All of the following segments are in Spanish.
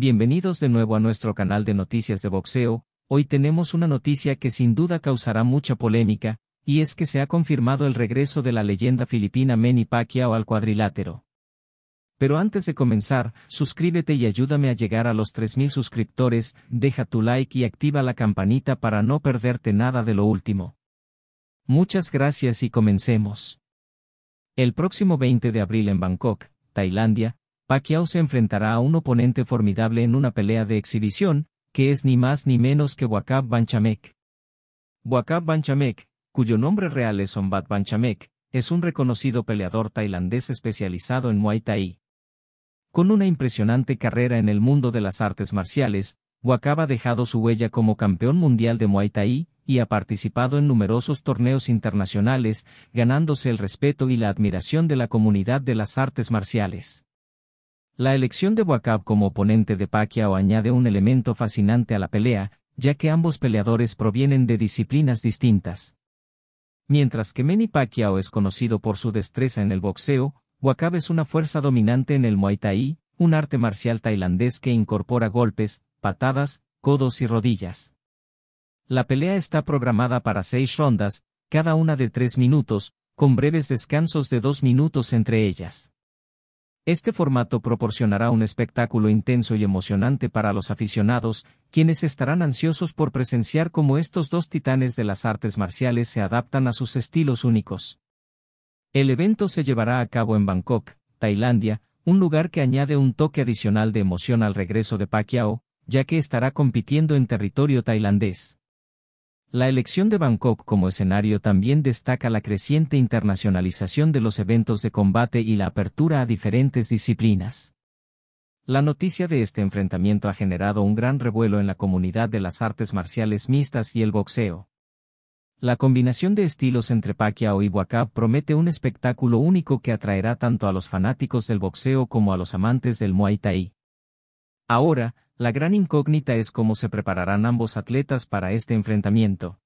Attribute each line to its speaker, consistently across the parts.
Speaker 1: Bienvenidos de nuevo a nuestro canal de noticias de boxeo, hoy tenemos una noticia que sin duda causará mucha polémica, y es que se ha confirmado el regreso de la leyenda filipina Manny Pacquiao al cuadrilátero. Pero antes de comenzar, suscríbete y ayúdame a llegar a los 3000 suscriptores, deja tu like y activa la campanita para no perderte nada de lo último. Muchas gracias y comencemos. El próximo 20 de abril en Bangkok, Tailandia, Pacquiao se enfrentará a un oponente formidable en una pelea de exhibición, que es ni más ni menos que Wakab Banchamek. Wakab Banchamek, cuyo nombre real es Ban Banchamek, es un reconocido peleador tailandés especializado en Muay Thai. Con una impresionante carrera en el mundo de las artes marciales, Wakab ha dejado su huella como campeón mundial de Muay Thai y ha participado en numerosos torneos internacionales, ganándose el respeto y la admiración de la comunidad de las artes marciales. La elección de Wakab como oponente de Pacquiao añade un elemento fascinante a la pelea, ya que ambos peleadores provienen de disciplinas distintas. Mientras que Manny Pacquiao es conocido por su destreza en el boxeo, Wakab es una fuerza dominante en el Muay Thai, un arte marcial tailandés que incorpora golpes, patadas, codos y rodillas. La pelea está programada para seis rondas, cada una de tres minutos, con breves descansos de dos minutos entre ellas. Este formato proporcionará un espectáculo intenso y emocionante para los aficionados, quienes estarán ansiosos por presenciar cómo estos dos titanes de las artes marciales se adaptan a sus estilos únicos. El evento se llevará a cabo en Bangkok, Tailandia, un lugar que añade un toque adicional de emoción al regreso de Pacquiao, ya que estará compitiendo en territorio tailandés. La elección de Bangkok como escenario también destaca la creciente internacionalización de los eventos de combate y la apertura a diferentes disciplinas. La noticia de este enfrentamiento ha generado un gran revuelo en la comunidad de las artes marciales mixtas y el boxeo. La combinación de estilos entre Pacquiao y Wakab promete un espectáculo único que atraerá tanto a los fanáticos del boxeo como a los amantes del Muay Thai. Ahora, la gran incógnita es cómo se prepararán ambos atletas para este enfrentamiento.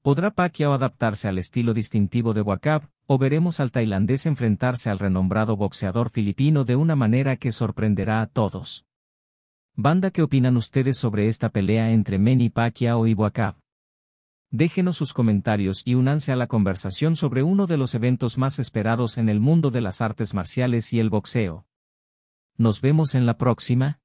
Speaker 1: ¿Podrá Pacquiao adaptarse al estilo distintivo de Wakab, o veremos al tailandés enfrentarse al renombrado boxeador filipino de una manera que sorprenderá a todos? Banda, ¿qué opinan ustedes sobre esta pelea entre Manny Pacquiao y Wakab? Déjenos sus comentarios y únanse a la conversación sobre uno de los eventos más esperados en el mundo de las artes marciales y el boxeo. Nos vemos en la próxima.